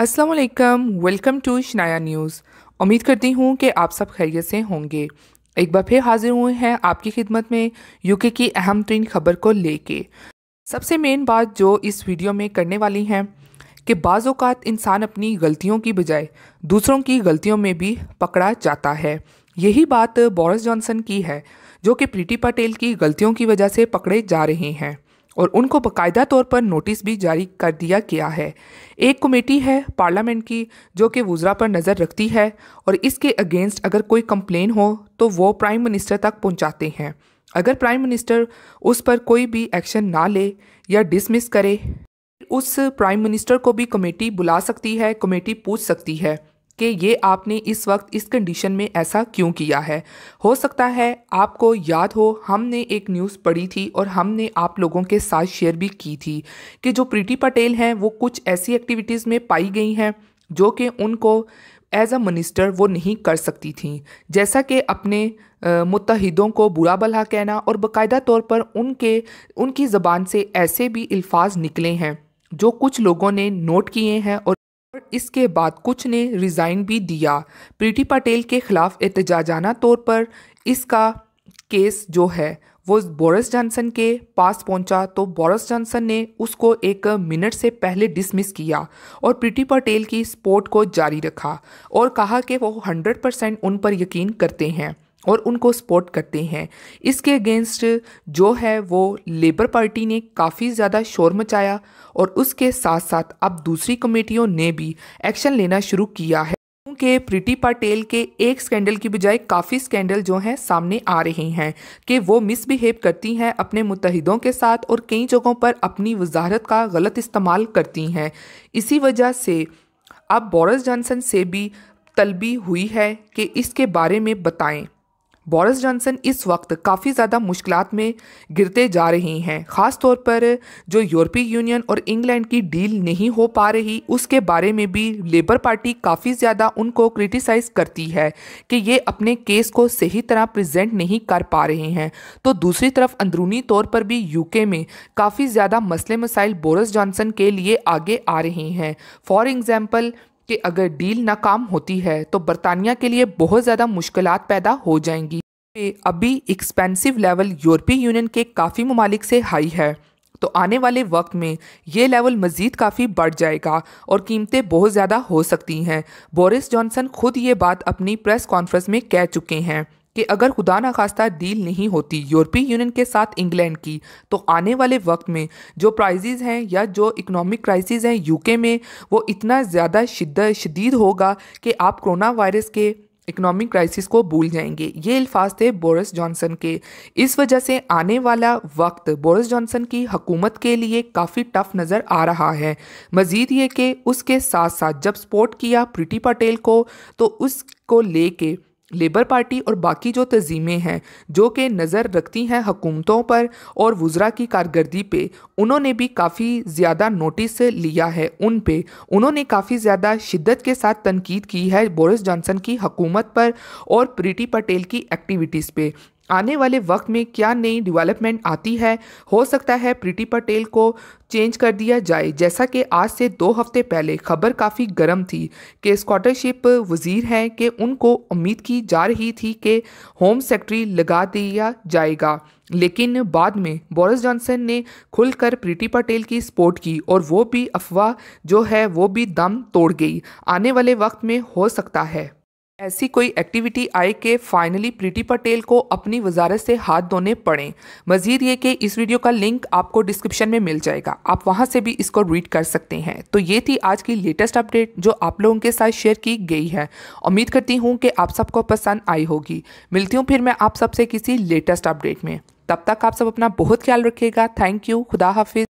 अस्सलाम welcome to Shanaya news उम्मीद करती हूँ कि आप सब खैरियत से होंगे एक बार फिर हाजिर हुए हैं आपकी खिदमत में यूके की अहम तरीन खबर को लेके सबसे मेन बात जो इस वीडियो में करने वाली हैं कि बाज़ात इंसान अपनी गलतियों की बजाय दूसरों की गलतियों में भी पकड़ा जाता है यही बात बोरिस जॉनसन की है जो कि प्रीति पटेल की गलतियों की वजह से पकड़े जा रहे हैं और उनको बाकायदा तौर पर नोटिस भी जारी कर दिया गया है एक कमेटी है पार्लियामेंट की जो कि वज्रा पर नज़र रखती है और इसके अगेंस्ट अगर कोई कंप्लेन हो तो वो प्राइम मिनिस्टर तक पहुंचाते हैं अगर प्राइम मिनिस्टर उस पर कोई भी एक्शन ना ले या डिसमिस करे उस प्राइम मिनिस्टर को भी कमेटी बुला सकती है कमेटी पूछ सकती है कि ये आपने इस वक्त इस कंडीशन में ऐसा क्यों किया है हो सकता है आपको याद हो हमने एक न्यूज़ पढ़ी थी और हमने आप लोगों के साथ शेयर भी की थी कि जो प्रीति पटेल हैं वो कुछ ऐसी एक्टिविटीज़ में पाई गई हैं जो कि उनको एज अ मिनिस्टर वो नहीं कर सकती थी जैसा कि अपने मुतहदों को बुरा भला कहना और बाकायदा तौर पर उनके उनकी ज़बान से ऐसे भी अल्फाज निकले हैं जो कुछ लोगों ने नोट किए हैं और इसके बाद कुछ ने रिज़ाइन भी दिया प्रीति पटेल के खिलाफ एहतजाजाना तौर पर इसका केस जो है वो बोरिस जॉनसन के पास पहुंचा तो बोरिस जॉनसन ने उसको एक मिनट से पहले डिसमिस किया और प्रीति पटेल की सपोर्ट को जारी रखा और कहा कि वो 100 परसेंट उन पर यकीन करते हैं और उनको सपोर्ट करते हैं इसके अगेंस्ट जो है वो लेबर पार्टी ने काफ़ी ज़्यादा शोर मचाया और उसके साथ साथ अब दूसरी कमेटियों ने भी एक्शन लेना शुरू किया है क्योंकि प्रीति पटेल के एक स्कैंडल की बजाय काफ़ी स्कैंडल जो हैं सामने आ रहे हैं कि वो मिसबिहेव करती हैं अपने मुतहदों के साथ और कई जगहों पर अपनी वजारत का गलत इस्तेमाल करती हैं इसी वजह से अब बोरिस जॉनसन से भी तलबी हुई है कि इसके बारे में बताएं बोरिस जॉनसन इस वक्त काफ़ी ज़्यादा मुश्किल में गिरते जा रहे हैं ख़ास तौर पर जो यूरोपीय यूनियन और इंग्लैंड की डील नहीं हो पा रही उसके बारे में भी लेबर पार्टी काफ़ी ज़्यादा उनको क्रिटिसाइज करती है कि ये अपने केस को सही तरह प्रेजेंट नहीं कर पा रहे हैं तो दूसरी तरफ अंदरूनी तौर पर भी यूके में काफ़ी ज़्यादा मसले मसाइल बोरिस जॉनसन के लिए आगे आ रहे हैं फॉर एग्ज़ाम्पल कि अगर डील नाकाम होती है तो बरतानिया के लिए बहुत ज़्यादा मुश्किल पैदा हो जाएंगी अभी एक्सपेंसिव लेवल यूरोपीय यूनियन के काफ़ी ममालिक से हाई है तो आने वाले वक्त में ये लेवल मज़ीद काफ़ी बढ़ जाएगा और कीमतें बहुत ज़्यादा हो सकती हैं बोरिस जॉनसन खुद ये बात अपनी प्रेस कॉन्फ्रेंस में कह चुके हैं कि अगर खुदा न खास्ता डील नहीं होती यूरोपीय यूनियन के साथ इंग्लैंड की तो आने वाले वक्त में जो प्राइजेज़ हैं या जो इकोनॉमिक क्राइसिस हैं यूके में वो इतना ज़्यादा शद शदीद होगा कि आप कोरोना वायरस के इकोनॉमिक क्राइसिस को भूल जाएंगे ये अल्फाज थे बोरिस जॉनसन के इस वजह से आने वाला वक्त बोरिस जॉनसन की हकूमत के लिए काफ़ी टफ नज़र आ रहा है मज़ीद ये कि उसके साथ साथ जब सपोर्ट किया प्रीति पटेल को तो उसको लेके लेबर पार्टी और बाकी जो तंजीमें हैं जो कि नज़र रखती हैं हकूमतों पर और वज़रा की कारकरी पे उन्होंने भी काफ़ी ज़्यादा नोटिस लिया है उन पे उन्होंने काफ़ी ज़्यादा शिद्दत के साथ तनकीद की है बोरिस जॉनसन की हकूमत पर और प्रीति पटेल की एक्टिविटीज़ पे आने वाले वक्त में क्या नई डेवलपमेंट आती है हो सकता है प्रीति पटेल को चेंज कर दिया जाए जैसा कि आज से दो हफ्ते पहले खबर काफ़ी गर्म थी कि स्कॉटरशिप वजीर हैं कि उनको उम्मीद की जा रही थी कि होम सेक्रेटरी लगा दिया जाएगा लेकिन बाद में बोरिस जॉनसन ने खुलकर प्रीति पटेल की सपोर्ट की और वो भी अफवाह जो है वो भी दम तोड़ गई आने वाले वक्त में हो सकता है ऐसी कोई एक्टिविटी आए कि फाइनली प्रीति पटेल को अपनी वजारत से हाथ धोने पड़े मज़ीद ये कि इस वीडियो का लिंक आपको डिस्क्रिप्शन में मिल जाएगा आप वहाँ से भी इसको रीड कर सकते हैं तो ये थी आज की लेटेस्ट अपडेट जो आप लोगों के साथ शेयर की गई है उम्मीद करती हूँ कि आप सबको पसंद आई होगी मिलती हूँ फिर मैं आप सबसे किसी लेटेस्ट अपडेट में तब तक आप सब अपना बहुत ख्याल रखिएगा थैंक यू खुदा हाफिज़